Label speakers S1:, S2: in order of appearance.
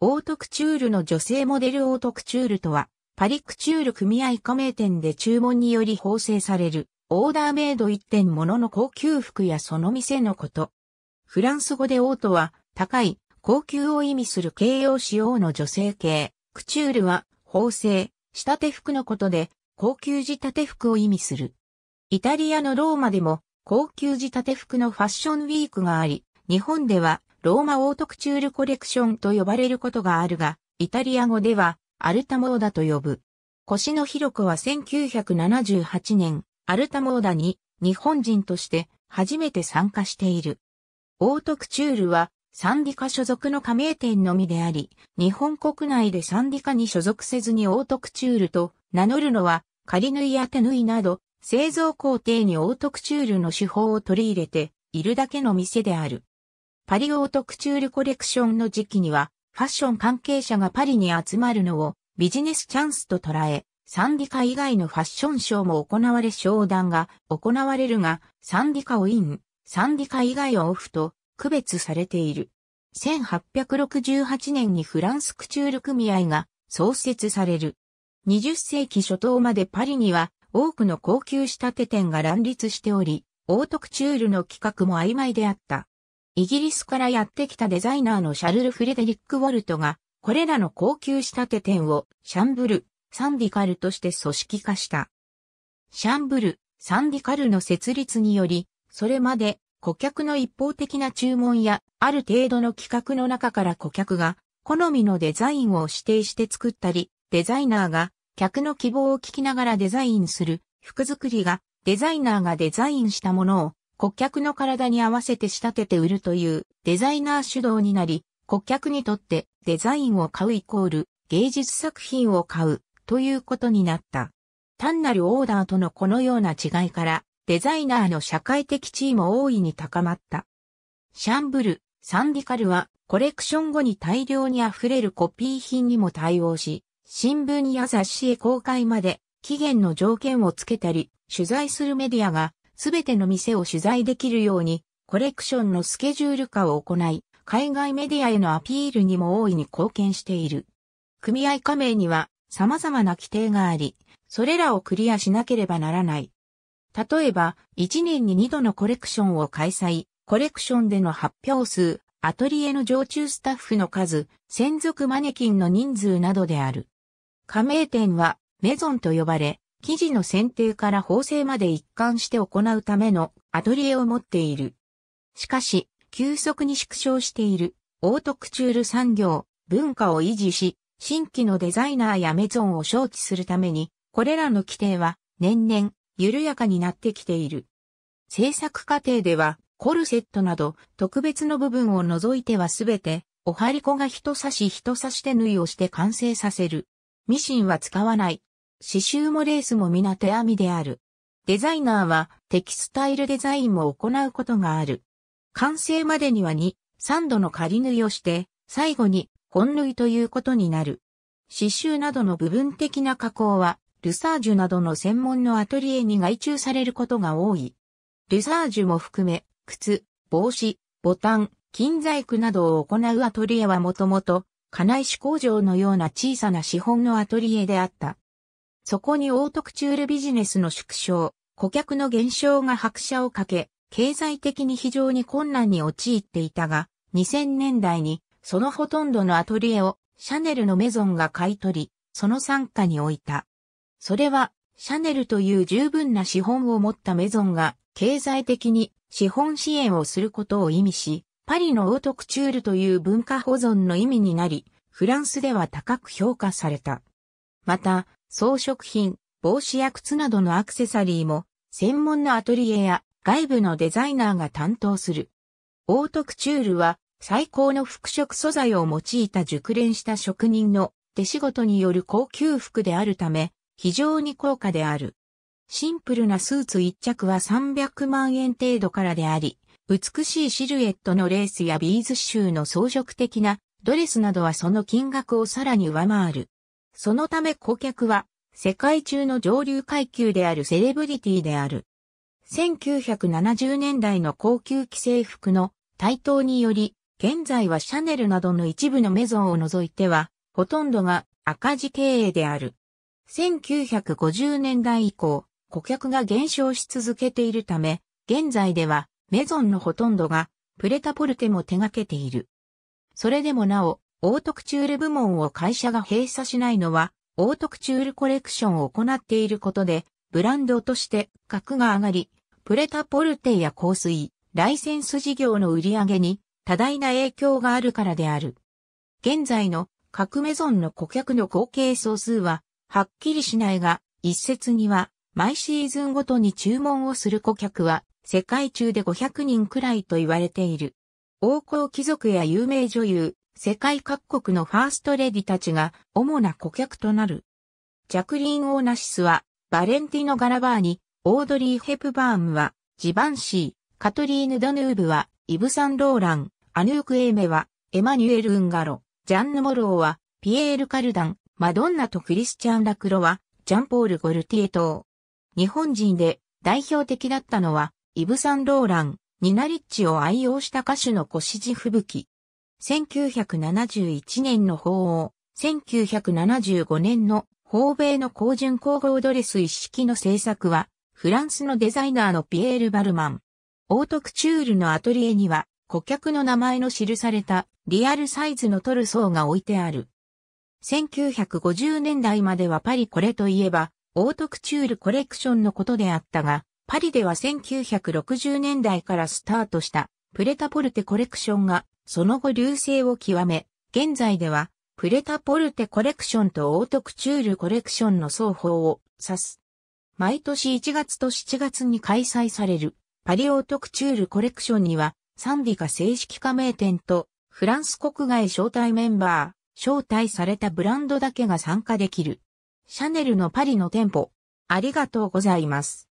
S1: オートクチュールの女性モデルオートクチュールとは、パリクチュール組合加盟店で注文により縫製される、オーダーメイド一点ものの高級服やその店のこと。フランス語でオートは、高い、高級を意味する形容詞ーの女性系。クチュールは、縫製、仕立て服のことで、高級仕立て服を意味する。イタリアのローマでも、高級仕立て服のファッションウィークがあり、日本では、ローマオートクチュールコレクションと呼ばれることがあるが、イタリア語ではアルタモーダと呼ぶ。腰の広子は1978年、アルタモーダに日本人として初めて参加している。オートクチュールはサンディカ所属の加盟店のみであり、日本国内でサンディカに所属せずにオートクチュールと名乗るのは仮縫いや手縫いなど製造工程にオートクチュールの手法を取り入れているだけの店である。パリオートクチュールコレクションの時期には、ファッション関係者がパリに集まるのをビジネスチャンスと捉え、サンディカ以外のファッションショーも行われ商談が行われるが、サンディカをイン、サンディカ以外をオフと区別されている。1868年にフランスクチュール組合が創設される。20世紀初頭までパリには多くの高級仕立て店が乱立しており、オートクチュールの企画も曖昧であった。イギリスからやってきたデザイナーのシャルル・フレデリック・ウォルトが、これらの高級仕立て店をシャンブル、サンディカルとして組織化した。シャンブル、サンディカルの設立により、それまで顧客の一方的な注文やある程度の企画の中から顧客が好みのデザインを指定して作ったり、デザイナーが客の希望を聞きながらデザインする服作りがデザイナーがデザインしたものを顧客の体に合わせて仕立てて売るというデザイナー主導になり、顧客にとってデザインを買うイコール芸術作品を買うということになった。単なるオーダーとのこのような違いからデザイナーの社会的地位も大いに高まった。シャンブル、サンディカルはコレクション後に大量に溢れるコピー品にも対応し、新聞や雑誌へ公開まで期限の条件をつけたり、取材するメディアがすべての店を取材できるように、コレクションのスケジュール化を行い、海外メディアへのアピールにも大いに貢献している。組合加盟には様々な規定があり、それらをクリアしなければならない。例えば、1年に2度のコレクションを開催、コレクションでの発表数、アトリエの常駐スタッフの数、専属マネキンの人数などである。加盟店はメゾンと呼ばれ、生地の選定から縫製まで一貫して行うためのアトリエを持っている。しかし、急速に縮小しているオートクチュール産業、文化を維持し、新規のデザイナーやメゾンを招致するために、これらの規定は年々緩やかになってきている。制作過程では、コルセットなど特別の部分を除いてはすべて、お針子が人差し人差し手縫いをして完成させる。ミシンは使わない。刺繍もレースも皆手編みである。デザイナーはテキスタイルデザインも行うことがある。完成までには2、3度の仮縫いをして、最後に本縫いということになる。刺繍などの部分的な加工は、ルサージュなどの専門のアトリエに外注されることが多い。ルサージュも含め、靴、帽子、ボタン、金細工などを行うアトリエはもともと、金石工場のような小さな資本のアトリエであった。そこにオートクチュールビジネスの縮小、顧客の減少が拍車をかけ、経済的に非常に困難に陥っていたが、2000年代にそのほとんどのアトリエをシャネルのメゾンが買い取り、その傘下に置いた。それは、シャネルという十分な資本を持ったメゾンが経済的に資本支援をすることを意味し、パリのオートクチュールという文化保存の意味になり、フランスでは高く評価された。また、装飾品、帽子や靴などのアクセサリーも、専門のアトリエや外部のデザイナーが担当する。オートクチュールは最高の服飾素材を用いた熟練した職人の手仕事による高級服であるため、非常に高価である。シンプルなスーツ一着は300万円程度からであり、美しいシルエットのレースやビーズ刺繍の装飾的なドレスなどはその金額をさらに上回る。そのため顧客は世界中の上流階級であるセレブリティである。1970年代の高級既製服の台頭により、現在はシャネルなどの一部のメゾンを除いては、ほとんどが赤字経営である。1950年代以降、顧客が減少し続けているため、現在ではメゾンのほとんどがプレタポルテも手掛けている。それでもなお、オートクチュール部門を会社が閉鎖しないのは、オートクチュールコレクションを行っていることで、ブランドとして格が上がり、プレタポルテや香水、ライセンス事業の売り上げに多大な影響があるからである。現在の各メゾンの顧客の合計総数は、はっきりしないが、一説には、毎シーズンごとに注文をする顧客は、世界中で500人くらいと言われている。王侯貴族や有名女優、世界各国のファーストレディたちが主な顧客となる。ジャクリーン・オーナシスは、バレンティノ・ガラバーニ、オードリー・ヘプバームは、ジバンシー、カトリーヌ・ドヌーブは、イブ・サンローラン、アヌーク・エーメは、エマニュエル・ウンガロ、ジャンヌ・モローは、ピエール・カルダン、マドンナとクリスチャン・ラクロは、ジャンポール・ゴルティエ等。日本人で代表的だったのは、イブ・サンローラン、ニナリッチを愛用した歌手のコシジ・フブキ、1971年の法王、1975年の法米の高純皇后ドレス一式の制作は、フランスのデザイナーのピエール・バルマン。オートクチュールのアトリエには、顧客の名前の記されたリアルサイズのトルソーが置いてある。1950年代まではパリこれといえば、オートクチュールコレクションのことであったが、パリでは1960年代からスタートしたプレタポルテコレクションがその後流星を極め、現在では、プレタポルテコレクションとオートクチュールコレクションの双方を指す。毎年1月と7月に開催されるパリオートクチュールコレクションには賛美が正式加盟店とフランス国外招待メンバー、招待されたブランドだけが参加できる。シャネルのパリの店舗、ありがとうございます。